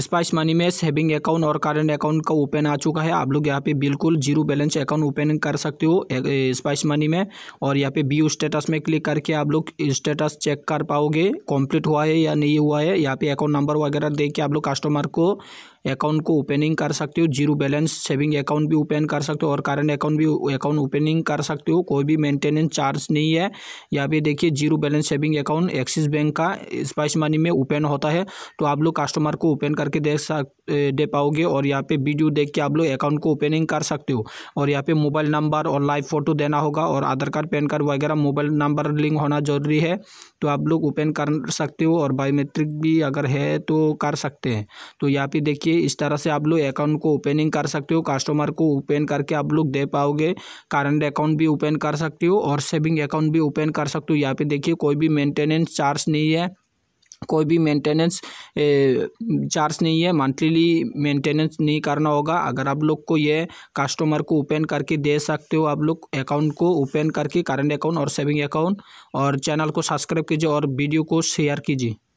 spice Money में saving account और current account का ओपन आ चुका है आप लोग यहाँ पे बिल्कुल जीरो बैलेंस अकाउंट ओपन कर सकते हो स्पाइस मनी में और यहाँ पे व्यू स्टेटस में क्लिक करके आप लोग स्टेटस चेक कर पाओगे कंप्लीट हुआ है या नहीं हुआ है यहाँ पे अकाउंट नंबर वगैरह देख के आप लोग कस्टमर को अकाउंट को ओपनिंग कर सकते हो जीरो बैलेंस सेविंग अकाउंट भी ओपन कर सकते हो और करंट अकाउंट भी अकाउंट ओपनिंग कर सकते हो कोई भी मेंटेनेंस चार्ज नहीं है यहाँ पे देखिए zero balance saving account Axis bank का स्पाइस मनी में ओपन होता है तो आप लोग कस्टमर को ओपन करके दे सक दे पाओगे और यहाँ पे वीडियो देख के आप लोग अकाउंट को ओपनिंग कर सकते हो और यहाँ पे मोबाइल नंबर और लाइव फ़ोटो देना होगा और आधार कार्ड पैन कार्ड वगैरह मोबाइल नंबर लिंक होना ज़रूरी है तो आप लोग ओपन कर सकते हो और बायोमेट्रिक भी अगर है तो कर सकते हैं तो यहाँ पे देखिए देखिए इस तरह से आप लोग अकाउंट को ओपनिंग कर सकते हो कस्टमर को ओपन करके आप लोग दे पाओगे करंट अकाउंट भी ओपन कर सकते हो और सेविंग अकाउंट भी ओपन कर सकते हो यहाँ पे देखिए कोई भी मेंटेनेंस चार्ज नहीं है कोई भी मेंटेनेंस चार्ज नहीं है मंथली मेंटेनेंस नहीं करना होगा अगर आप लोग को ये कस्टमर को ओपन करके दे सकते हो आप लोग अकाउंट को ओपन करके करंट अकाउंट और सेविंग अकाउंट और चैनल को सब्सक्राइब कीजिए और वीडियो को शेयर कीजिए